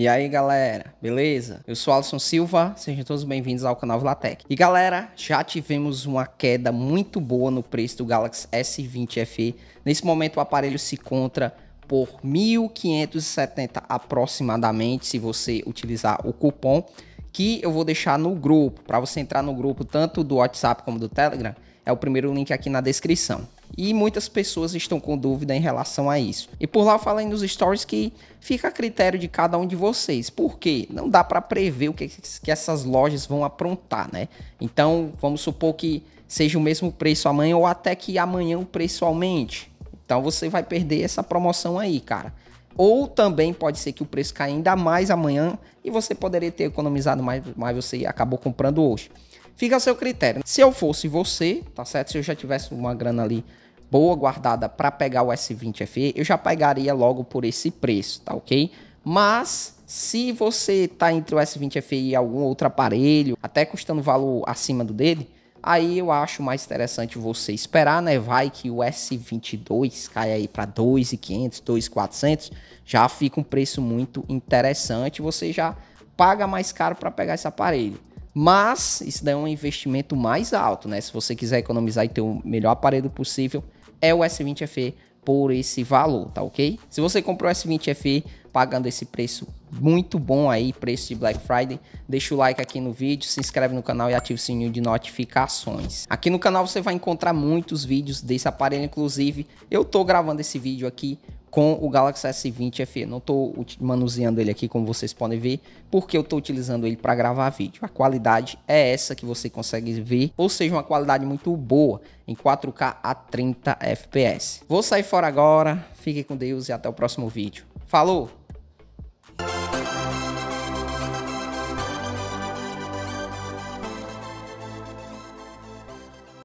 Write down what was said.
E aí, galera, beleza? Eu sou Alisson Silva, sejam todos bem-vindos ao canal Vilatec. E galera, já tivemos uma queda muito boa no preço do Galaxy S20 FE. Nesse momento o aparelho se encontra por 1.570 aproximadamente, se você utilizar o cupom que eu vou deixar no grupo, para você entrar no grupo tanto do WhatsApp como do Telegram, é o primeiro link aqui na descrição. E muitas pessoas estão com dúvida em relação a isso. E por lá eu falei nos stories que fica a critério de cada um de vocês. Porque não dá para prever o que, que essas lojas vão aprontar, né? Então, vamos supor que seja o mesmo preço amanhã ou até que amanhã o preço aumente. Então você vai perder essa promoção aí, cara. Ou também pode ser que o preço caia ainda mais amanhã e você poderia ter economizado mais, mas você acabou comprando hoje. Fica a seu critério. Se eu fosse você, tá certo? Se eu já tivesse uma grana ali boa guardada para pegar o S20 FE, eu já pegaria logo por esse preço, tá ok? Mas se você tá entre o S20 FE e algum outro aparelho, até custando valor acima do dele, aí eu acho mais interessante você esperar, né? Vai que o S22 cai aí para 2,500, 2,400, já fica um preço muito interessante, você já paga mais caro para pegar esse aparelho. Mas isso daí é um investimento mais alto, né? Se você quiser economizar e ter o melhor aparelho possível, é o S20 FE por esse valor, tá ok? Se você comprou o S20 FE pagando esse preço muito bom aí, preço de Black Friday, deixa o like aqui no vídeo, se inscreve no canal e ativa o sininho de notificações. Aqui no canal você vai encontrar muitos vídeos desse aparelho, inclusive eu tô gravando esse vídeo aqui com o Galaxy S20 FE. Não estou manuseando ele aqui, como vocês podem ver, porque eu estou utilizando ele para gravar vídeo. A qualidade é essa que você consegue ver, ou seja, uma qualidade muito boa em 4K a 30 FPS. Vou sair fora agora, fique com Deus e até o próximo vídeo. Falou!